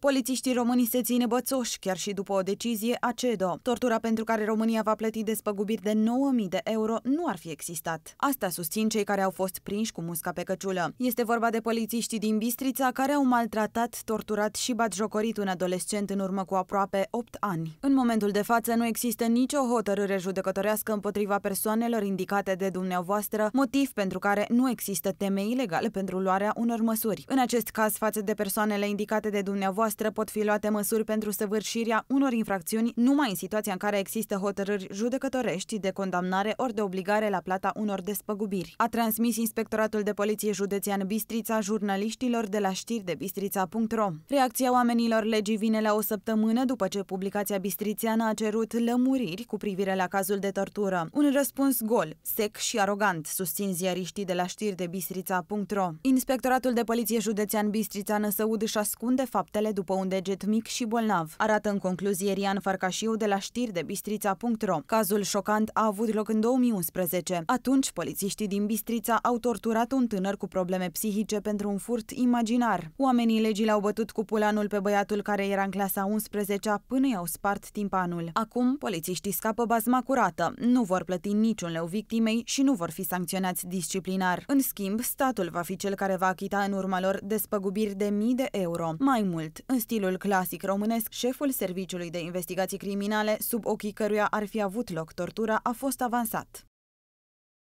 Polițiștii români se ține bățoși, chiar și după o decizie a CEDO. Tortura pentru care România va plăti despăgubiri de 9.000 de euro nu ar fi existat. Asta susțin cei care au fost prinși cu musca pe căciulă. Este vorba de polițiștii din Bistrița care au maltratat, torturat și batjocorit un adolescent în urmă cu aproape 8 ani. În momentul de față nu există nicio hotărâre judecătorească împotriva persoanelor indicate de dumneavoastră, motiv pentru care nu există temei legale pentru luarea unor măsuri. În acest caz, față de persoanele indicate de dumneavoastră, dumneavoastră pot fi luate măsuri pentru săvârșirea unor infracțiuni numai în situația în care există hotărâri judecătorești de condamnare ori de obligare la plata unor despăgubiri. A transmis Inspectoratul de Poliție Județean Bistrița jurnaliștilor de la știri de bistrița.ro. Reacția oamenilor legii vine la o săptămână după ce publicația bistrițeană a cerut lămuriri cu privire la cazul de tortură. Un răspuns gol, sec și arogant, susțin ziariștii de la știri de bistrița.ro. Inspectoratul de Poliție Județean Bistrița Năsăud își ascunde faptele după un deget mic și bolnav, arată în concluzie Rian Farcașiu de la știri de bistrița.ro. Cazul șocant a avut loc în 2011. Atunci, polițiștii din Bistrița au torturat un tânăr cu probleme psihice pentru un furt imaginar. Oamenii legii l-au bătut cu pulanul pe băiatul care era în clasa 11-a până i-au spart timpanul. Acum, polițiștii scapă bazma curată, nu vor plăti niciun leu victimei și nu vor fi sancționați disciplinar. În schimb, statul va fi cel care va achita în urma lor despăgubiri de mii de euro. Mai mult, în stilul clasic românesc, șeful Serviciului de Investigații Criminale, sub ochii căruia ar fi avut loc tortura, a fost avansat.